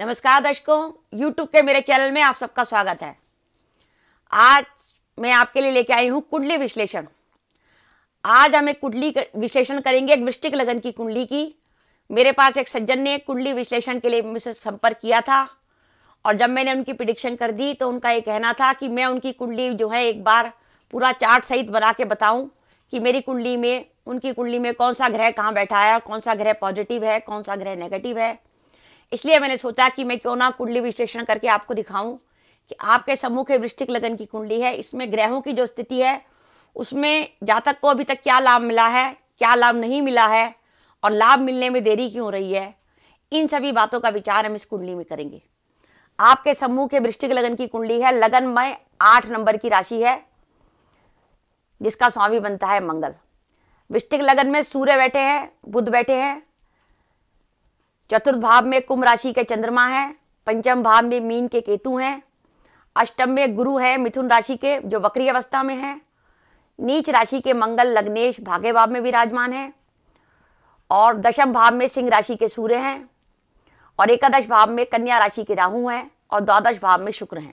नमस्कार दर्शकों यूट्यूब के मेरे चैनल में आप सबका स्वागत है आज मैं आपके लिए लेके आई हूँ कुंडली विश्लेषण आज हम एक कुंडली विश्लेषण करेंगे एक वृष्टिक लगन की कुंडली की मेरे पास एक सज्जन ने कुंडली विश्लेषण के लिए मुझसे संपर्क किया था और जब मैंने उनकी प्रिडिक्शन कर दी तो उनका ये कहना था कि मैं उनकी कुंडली जो है एक बार पूरा चार्ट सहित बना के बताऊं कि मेरी कुंडली में उनकी कुंडली में कौन सा ग्रह कहाँ बैठा है कौन सा ग्रह पॉजिटिव है कौन सा ग्रह नेगेटिव है इसलिए मैंने सोचा कि मैं क्यों ना कुंडली विश्लेषण करके आपको दिखाऊं कि आपके सम्मुख वृश्चिक लगन की कुंडली है इसमें ग्रहों की जो स्थिति है उसमें जातक को अभी तक क्या लाभ मिला है क्या लाभ नहीं मिला है और लाभ मिलने में देरी क्यों रही है इन सभी बातों का विचार हम इस कुंडली में करेंगे आपके समूह के वृश्चिक लगन की कुंडली है लगन में आठ नंबर की राशि है जिसका स्वामी बनता है मंगल वृष्टिक लगन में सूर्य बैठे हैं बुध बैठे हैं चतुर्थ भाव में कुंभ राशि के चंद्रमा है पंचम भाव में मीन के केतु हैं अष्टम में गुरु हैं मिथुन राशि के जो वक्री अवस्था में हैं नीच राशि के मंगल लग्नेश भाग्य भाव में विराजमान हैं और दशम भाव में सिंह राशि के सूर्य हैं और एकादश भाव में कन्या राशि के राहु हैं और द्वादश भाव में शुक्र हैं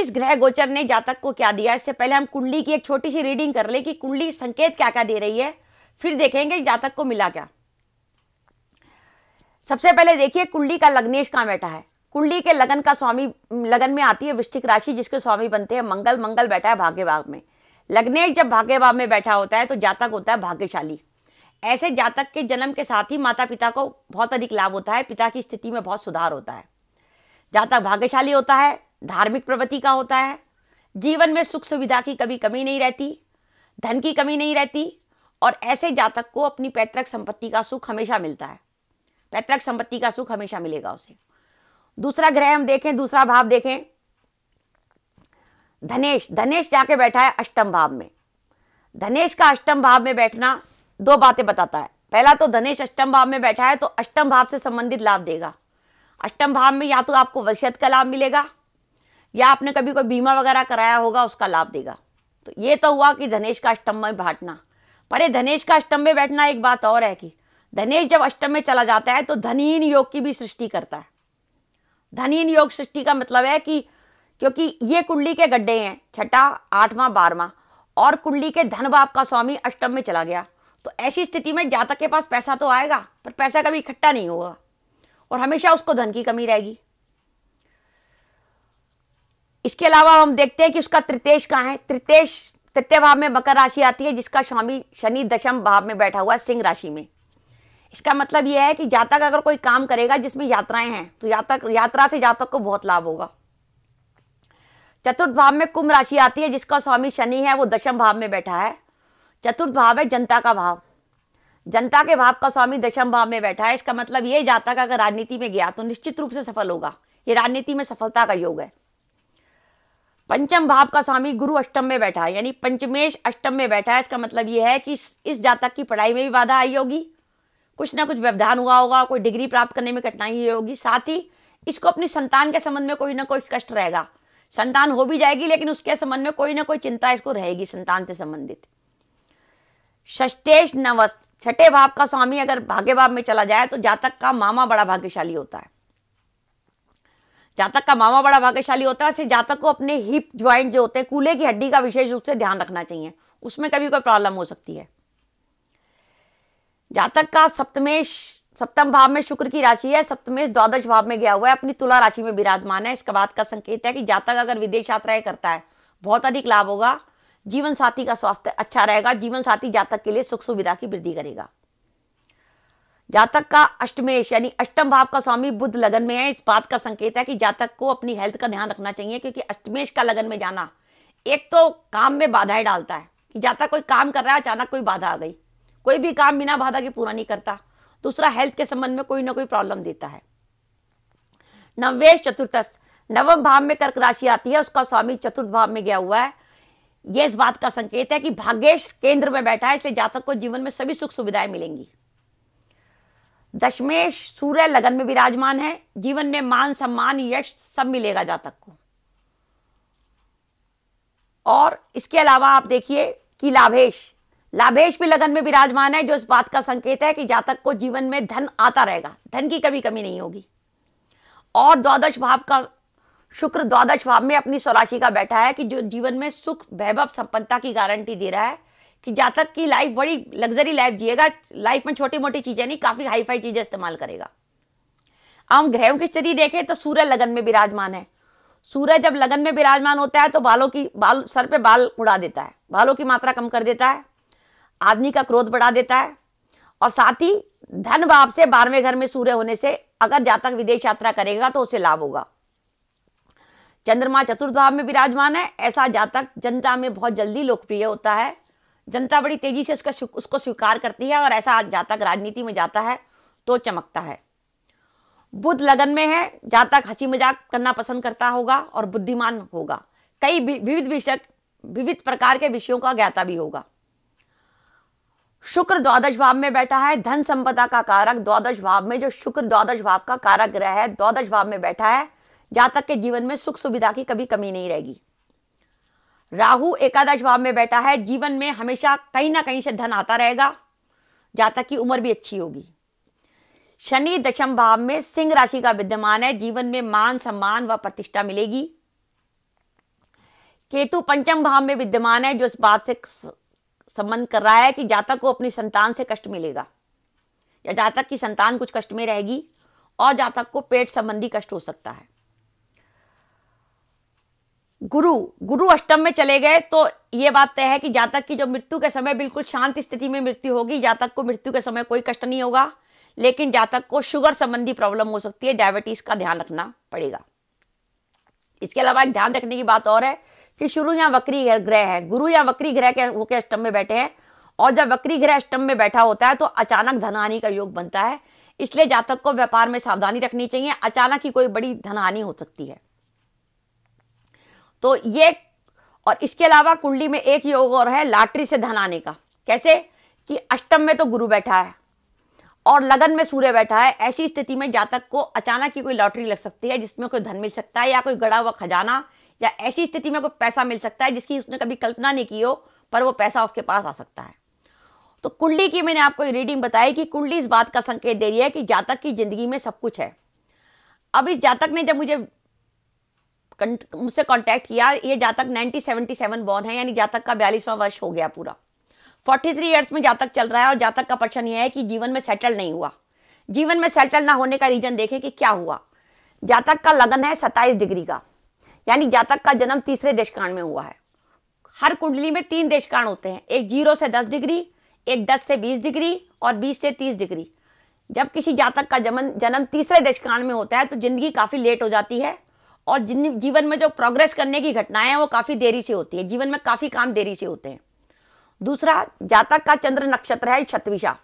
इस ग्रह गोचर ने जातक को क्या दिया इससे पहले हम कुंडली की एक छोटी सी रीडिंग कर ले कि कुंडली संकेत क्या क्या दे रही है फिर देखेंगे जातक को मिला क्या सबसे पहले देखिए कुंडली का लग्नेश कहाँ बैठा है कुंडली के लगन का स्वामी लगन में आती है वृश्चिक राशि जिसके स्वामी बनते हैं मंगल मंगल बैठा है भाग्य भाग में लग्नेश जब भाग्य भाग में बैठा होता है तो जातक होता है भाग्यशाली ऐसे जातक के जन्म के साथ ही माता पिता को बहुत अधिक लाभ होता है पिता की स्थिति में बहुत सुधार होता है जातक भाग्यशाली होता है धार्मिक प्रवृत्ति का होता है जीवन में सुख सुविधा की कभी कमी नहीं रहती धन की कमी नहीं रहती और ऐसे जातक को अपनी पैतृक संपत्ति का सुख हमेशा मिलता है पैतृक संपत्ति का सुख हमेशा मिलेगा उसे दूसरा ग्रह हम देखें दूसरा भाव देखें धनेश धनेश जाके बैठा है अष्टम भाव में धनेश का अष्टम भाव में बैठना दो बातें बताता है पहला तो धनेश अष्टम भाव में बैठा है तो अष्टम भाव से संबंधित लाभ देगा अष्टम भाव में या तो आपको वसीयत का लाभ मिलेगा या आपने कभी कोई बीमा वगैरह कराया होगा उसका लाभ देगा तो ये तो हुआ कि धनेश का अष्टम में बांटना पर धनेश का अष्टम में बैठना एक बात और है कि धनेश जब अष्टम में चला जाता है तो धनहीन योग की भी सृष्टि करता है धनहीन योग सृष्टि का मतलब है कि क्योंकि ये कुंडली के गड्ढे हैं छठा आठवां बारहवां और कुंडली के धन बाप का स्वामी अष्टम में चला गया तो ऐसी स्थिति में जातक के पास पैसा तो आएगा पर पैसा कभी इकट्ठा नहीं होगा और हमेशा उसको धन की कमी रहेगी इसके अलावा हम देखते हैं कि उसका तृतीयश कहाँ है तृतेश तृतीय भाव में मकर राशि आती है जिसका स्वामी शनि दशम भाव में बैठा हुआ है सिंह राशि में इसका मतलब यह है कि जातक अगर कोई काम करेगा जिसमें यात्राएं हैं तो यात्रा यात्रा से जातक को बहुत लाभ होगा चतुर्थ भाव में कुंभ राशि आती है जिसका स्वामी शनि है वो दशम भाव में बैठा है चतुर्थ भाव है जनता का भाव जनता के भाव का स्वामी दशम भाव में बैठा है इसका मतलब ये जातक अगर राजनीति में गया तो निश्चित रूप से सफल होगा ये राजनीति में सफलता का योग है पंचम भाव का स्वामी गुरु अष्टम में बैठा है यानी पंचमेश अष्टम में बैठा है इसका मतलब यह है कि इस जातक की पढ़ाई में भी बाधा आई होगी कुछ ना कुछ व्यवधान हुआ होगा कोई डिग्री प्राप्त करने में कठिनाई होगी साथ ही इसको अपनी संतान के संबंध में कोई ना कोई कष्ट रहेगा संतान हो भी जाएगी लेकिन उसके संबंध में कोई ना कोई चिंता इसको रहेगी संतान से संबंधित ष्टेश नवस छठे भाव का स्वामी अगर भाग्य भाव में चला जाए तो जातक का मामा बड़ा भाग्यशाली होता है जातक का मामा बड़ा भाग्यशाली होता है जातक को अपने हिप ज्वाइंट जो होते हैं कूले की हड्डी का विशेष रूप से ध्यान रखना चाहिए उसमें कभी कोई प्रॉब्लम हो सकती है जातक का सप्तमेश सप्तम भाव में शुक्र की राशि है सप्तमेश द्वादश भाव में गया हुआ है अपनी तुला राशि में विराजमान है इसका बात का संकेत है कि जातक अगर विदेश यात्राएं करता है बहुत अधिक लाभ होगा जीवन साथी का स्वास्थ्य अच्छा रहेगा जीवन साथी जातक के लिए सुख सुविधा की वृद्धि करेगा जातक का अष्टमेश यानी अष्टम भाव का स्वामी बुद्ध लगन में है इस बात का संकेत है कि जातक को अपनी हेल्थ का ध्यान रखना चाहिए क्योंकि अष्टमेश का लगन में जाना एक तो काम में बाधाएं डालता है कि जातक कोई काम कर रहा है अचानक कोई बाधा आ गई कोई भी काम बिना बाधा के पूरा नहीं करता दूसरा हेल्थ के संबंध में कोई ना कोई प्रॉब्लम देता है नवेश चतुर्थस नवम भाव में कर्क राशि आती है उसका स्वामी चतुर्थ भाव में गया हुआ है ये इस बात का संकेत है कि भाग्येश केंद्र में बैठा है इसलिए जातक को जीवन में सभी सुख सुविधाएं मिलेंगी दशमेश सूर्य लगन में विराजमान है जीवन में मान सम्मान यश सब मिलेगा जातक को और इसके अलावा आप देखिए कि लाभेश लाभेश भी लगन में विराजमान है जो इस बात का संकेत है कि जातक को जीवन में धन आता रहेगा धन की कभी कमी नहीं होगी और द्वादश भाव का शुक्र द्वादश भाव में अपनी स्वराशि का बैठा है कि जो जीवन में सुख वैभव संपन्नता की गारंटी दे रहा है कि जातक की लाइफ बड़ी लग्जरी लाइफ जिएगा लाइफ में छोटी मोटी चीजें नहीं काफी हाई फाई चीजें इस्तेमाल करेगा हम ग्रहों की स्थिति देखें तो सूर्य लगन में विराजमान है सूर्य जब लगन में विराजमान होता है तो बालों की बाल सर पे बाल उड़ा देता है बालों की मात्रा कम कर देता है आदमी का क्रोध बढ़ा देता है और साथ ही धन भाव से बारहवें घर में सूर्य होने से अगर जातक विदेश यात्रा करेगा तो उसे लाभ होगा चंद्रमा चतुर्थ भाव में विराजमान है ऐसा जातक जनता में बहुत जल्दी लोकप्रिय होता है जनता बड़ी तेजी से उसका उसको स्वीकार करती है और ऐसा जातक राजनीति में जाता है तो चमकता है बुद्ध लगन में है जातक हंसी मजाक करना पसंद करता होगा और बुद्धिमान होगा कई विविध विषय विविध प्रकार के विषयों का ज्ञाता भी होगा शुक्र द्वादश भाव में बैठा है धन संपदा का कारक द्वादश भाव में जो शुक्र द्वादश भाव का कारक ग्रह है द्वादश भाव में बैठा है जातक तक के जीवन में सुख सुविधा की कभी कमी नहीं रहेगी राहु एकादश भाव में बैठा है जीवन में हमेशा कहीं ना कहीं से धन आता रहेगा जातक तक की उम्र भी अच्छी होगी शनि दशम भाव में सिंह राशि का विद्यमान है जीवन में मान सम्मान व प्रतिष्ठा मिलेगी केतु पंचम भाव में विद्यमान है जो इस बात से संबंध कर रहा है कि जातक को अपनी संतान से कष्ट मिलेगा या जातक की संतान कुछ कष्ट में रहेगी और जातक को पेट संबंधी कष्ट हो सकता है गुरु गुरु अष्टम में चले गए तो ये बात तय है कि जातक की जो मृत्यु के समय बिल्कुल शांत स्थिति में मृत्यु होगी जातक को मृत्यु के समय कोई कष्ट नहीं होगा लेकिन जातक को शुगर संबंधी प्रॉब्लम हो सकती है डायबिटीज का ध्यान रखना पड़ेगा इसके अलावा एक ध्यान रखने की बात और है कि शुरू यहाँ वक्री ग्रह है गुरु या वक्री ग्रह के होकर अष्टम में बैठे हैं और जब वक्री ग्रह अष्टम में बैठा होता है तो अचानक धनहानि का योग बनता है इसलिए जातक को व्यापार में सावधानी रखनी चाहिए अचानक ही कोई बड़ी धनहानि हो सकती है तो ये और इसके अलावा कुंडली में एक योग और है लाटरी से धन आने का कैसे कि अष्टम में तो गुरु बैठा है और लगन में सूर्य बैठा है ऐसी स्थिति में जातक को अचानक ही कोई लॉटरी लग सकती है जिसमें कोई धन मिल सकता है या कोई गड़ा हुआ खजाना या ऐसी स्थिति में कोई पैसा मिल सकता है जिसकी उसने कभी कल्पना नहीं की हो पर वो पैसा उसके पास आ सकता है तो कुंडली की मैंने आपको रीडिंग बताई कि कुंडली इस बात का संकेत दे रही है कि जातक की ज़िंदगी में सब कुछ है अब इस जातक ने जब मुझे मुझसे कांटेक्ट किया ये जातक 1977 बॉर्न है यानी जातक का बयालीसवां वर्ष हो गया पूरा 43 थ्री ईयर्स में जातक चल रहा है और जातक का प्रश्न यह है कि जीवन में सेटल नहीं हुआ जीवन में सेटल ना होने का रीजन देखें कि क्या हुआ जातक का लगन है सत्ताईस डिग्री का यानी जातक का जन्म तीसरे देशकांड में हुआ है हर कुंडली में तीन देशकांड होते हैं एक जीरो से दस डिग्री एक दस से बीस डिग्री और बीस से तीस डिग्री जब किसी जातक का जन्म जन्म तीसरे देशकांड में होता है तो जिंदगी काफ़ी लेट हो जाती है और जिन जीवन में जो प्रोग्रेस करने की घटनाएं हैं वो काफ़ी देरी से होती है जीवन में काफ़ी काम देरी से होते हैं दूसरा जातक का चंद्र नक्षत्र है छत्विशा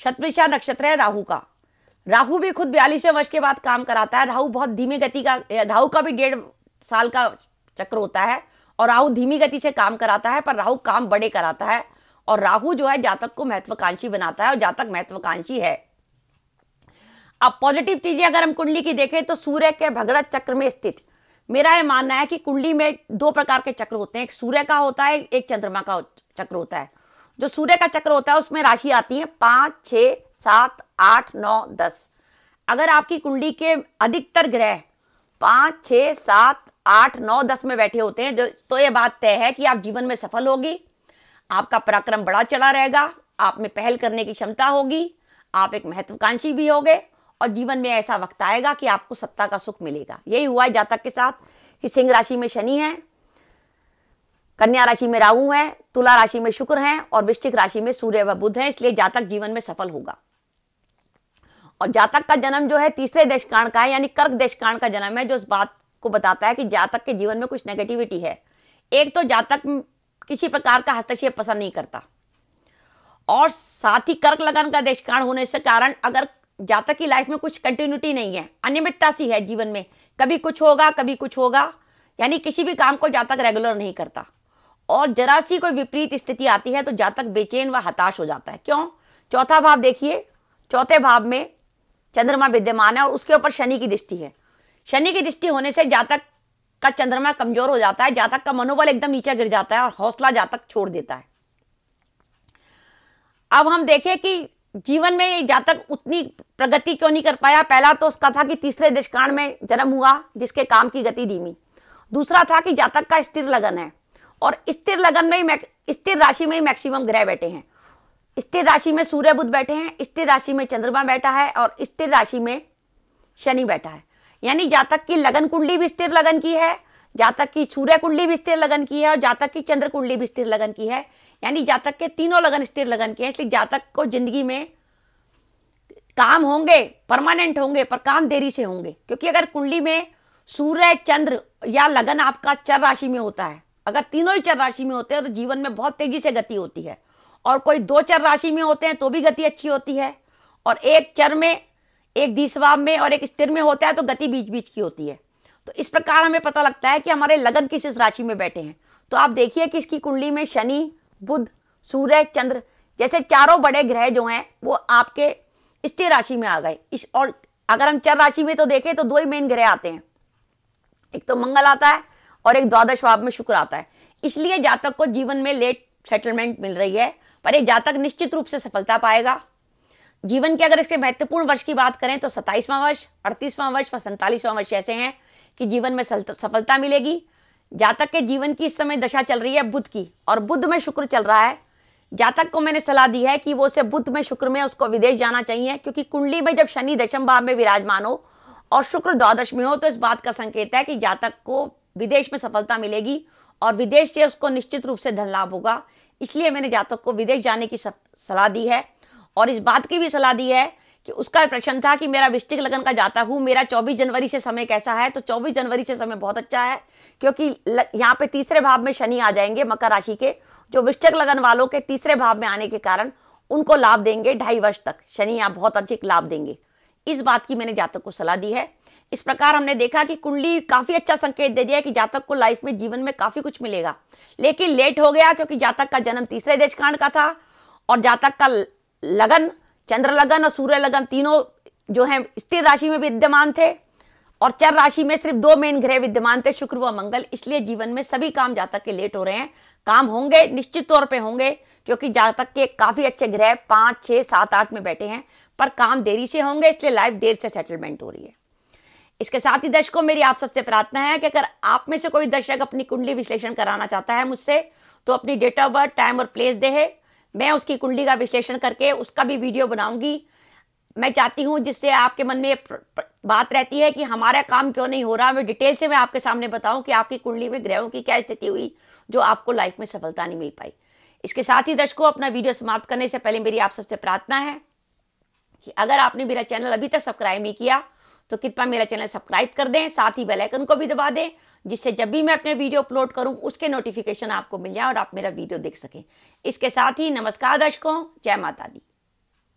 छत्विशा नक्षत्र है राहु का राहु भी खुद बयालीसवें वर्ष के बाद काम कराता है राहु बहुत धीमी गति का राहु का भी डेढ़ साल का चक्र होता है और राहु धीमी गति से काम कराता है पर राहु काम बड़े कराता है और राहु जो है जातक को महत्वाकांक्षी बनाता है और जातक महत्वाकांक्षी है अब पॉजिटिव चीजें अगर हम कुंडली की देखें तो सूर्य के भगरथ चक्र में स्थित मेरा यह मानना है कि कुंडली में दो प्रकार के चक्र होते हैं एक सूर्य का होता है एक चंद्रमा का चक्र होता है जो सूर्य का चक्र होता है उसमें राशि आती है पांच छ सात आठ नौ दस अगर आपकी कुंडली के अधिकतर ग्रह पांच छ सात आठ नौ दस में बैठे होते हैं तो ये बात तय है कि आप जीवन में सफल होगी आपका पराक्रम बड़ा चढ़ा रहेगा आप में पहल करने की क्षमता होगी आप एक महत्वाकांक्षी भी होगे और जीवन में ऐसा वक्त आएगा कि आपको सत्ता का सुख मिलेगा यही हुआ है जातक के साथ कि सिंह राशि में शनि है कन्या राशि में राहु है तुला राशि में शुक्र है और वृश्चिक राशि में सूर्य व बुध है इसलिए जातक जीवन में सफल होगा और जातक का जन्म जो है तीसरे देशकांड का है यानी कर्क देशकांड का जन्म है जो इस बात को बताता है कि जातक के जीवन में कुछ नेगेटिविटी है एक तो जातक किसी प्रकार का हस्तक्षेप पसंद नहीं करता और साथ ही कर्क लगन का देशकांड होने से कारण अगर जातक की लाइफ में कुछ कंटिन्यूटी नहीं है अनियमितता सी है जीवन में कभी कुछ होगा कभी कुछ होगा यानी किसी भी काम को जातक रेगुलर नहीं करता और जरा सी कोई विपरीत स्थिति आती है तो जातक बेचैन व हताश हो जाता है क्यों चौथा भाव देखिए चौथे भाव में चंद्रमा विद्यमान है और उसके ऊपर शनि की दृष्टि है शनि की दृष्टि होने से जातक का चंद्रमा कमजोर हो जाता है जातक का मनोबल एकदम नीचे गिर जाता है और हौसला जातक छोड़ देता है अब हम देखें कि जीवन में जातक उतनी प्रगति क्यों नहीं कर पाया पहला तो उसका था कि तीसरे दृष्टकांड में जन्म हुआ जिसके काम की गति धीमी दूसरा था कि जातक का स्थिर लगन है और स्थिर लगन में स्थिर राशि में ही मैक्सिमम ग्रह बैठे हैं स्थिर राशि में सूर्य बुद्ध बैठे हैं स्थिर राशि में चंद्रमा बैठा है और स्थिर राशि में शनि बैठा है यानी जातक की लगन कुंडली भी स्थिर लगन की है जातक की सूर्य कुंडली भी स्थिर लगन की है और जातक की चंद्र कुंडली भी स्थिर लगन की है यानी जातक के तीनों लगन स्थिर लगन के हैं इसलिए जातक को जिंदगी में काम होंगे परमानेंट होंगे पर काम देरी से होंगे क्योंकि अगर कुंडली में सूर्य चंद्र या लगन आपका चर राशि में होता है अगर तीनों ही चर राशि में होते हैं तो जीवन में बहुत तेजी से गति होती है और कोई दो चर राशि में होते हैं तो भी गति अच्छी होती है और एक चर में एक दिशवाब में और एक स्थिर में होता है तो गति बीच बीच की होती है तो इस प्रकार हमें पता लगता है कि हमारे लगन किस इस राशि में बैठे हैं तो आप देखिए कि इसकी कुंडली में शनि बुध सूर्य चंद्र जैसे चारों बड़े ग्रह जो हैं वो आपके स्थिर राशि में आ गए इस और अगर हम चर राशि में तो देखें तो दो ही मेन ग्रह आते हैं एक तो मंगल आता है और एक द्वादश भाव में शुक्र आता है इसलिए जातक को जीवन में लेट सेटलमेंट मिल रही है पर ये जातक निश्चित रूप से सफलता पाएगा जीवन के अगर इसके महत्वपूर्ण वर्ष की बात करें तो सत्ताईसवां वर्ष अड़तीसवां वर्ष व सैंतालीसवां वर्ष ऐसे हैं कि जीवन में सफलता मिलेगी जातक के जीवन की इस समय दशा चल रही है बुद्ध की और बुद्ध में शुक्र चल रहा है जातक को मैंने सलाह दी है कि वो उसे बुद्ध में शुक्र में उसको विदेश जाना चाहिए क्योंकि कुंडली में जब शनि दशम भाव में विराजमान हो और शुक्र द्वादश में हो तो इस बात का संकेत है कि जातक को विदेश में सफलता मिलेगी और विदेश से उसको निश्चित रूप से धन लाभ होगा इसलिए मैंने जातक को विदेश जाने की सलाह दी है और इस बात की भी सलाह दी है कि उसका प्रश्न था कि मेरा विष्टिक लगन का जाता हूं मेरा 24 जनवरी से समय कैसा है तो 24 जनवरी से समय बहुत अच्छा है क्योंकि यहाँ पे तीसरे भाव में शनि आ जाएंगे मकर राशि के जो वृश्चिक लगन वालों के तीसरे भाव में आने के कारण उनको लाभ देंगे ढाई वर्ष तक शनि यहाँ बहुत अधिक लाभ देंगे इस बात की मैंने जातक को सलाह दी है इस प्रकार हमने देखा कि कुंडली काफी अच्छा संकेत दे दिया कि जातक को लाइफ में जीवन में काफी कुछ मिलेगा लेकिन लेट हो गया क्योंकि जातक का जन्म तीसरे देशकांड का था और जातक का लगन चंद्र लगन और सूर्य लगन तीनों जो है स्थिर राशि में विद्यमान थे और चर राशि में सिर्फ दो मेन ग्रह विद्यमान थे शुक्र व मंगल इसलिए जीवन में सभी काम जातक के लेट हो रहे हैं काम होंगे निश्चित तौर पे होंगे क्योंकि जातक के काफी अच्छे ग्रह पांच छह सात आठ में बैठे हैं पर काम देरी से होंगे इसलिए लाइफ देर से सेटलमेंट हो रही है इसके साथ ही दर्शकों मेरी आप सबसे प्रार्थना है कि अगर आप में से कोई दर्शक अपनी कुंडली विश्लेषण कराना चाहता है मुझसे तो अपनी डेट ऑफ बर्थ टाइम और प्लेस दे मैं उसकी कुंडली का विश्लेषण करके उसका भी वीडियो बनाऊंगी मैं चाहती हूं जिससे आपके मन में बात रहती है कि हमारा काम क्यों नहीं हो रहा मैं डिटेल से मैं आपके सामने बताऊं कि आपकी कुंडली में ग्रहों की क्या स्थिति हुई जो आपको लाइफ में सफलता नहीं मिल पाई इसके साथ ही दर्शकों अपना वीडियो समाप्त करने से पहले मेरी आप सबसे प्रार्थना है कि अगर आपने मेरा चैनल अभी तक सब्सक्राइब नहीं किया तो कृपया मेरा चैनल सब्सक्राइब कर दें साथ ही बेलाइकन को भी दबा दें जिससे जब भी मैं अपने वीडियो अपलोड करूँ उसके नोटिफिकेशन आपको मिल जाए और आप मेरा वीडियो देख सकें इसके साथ ही नमस्कार दर्शकों जय माता दी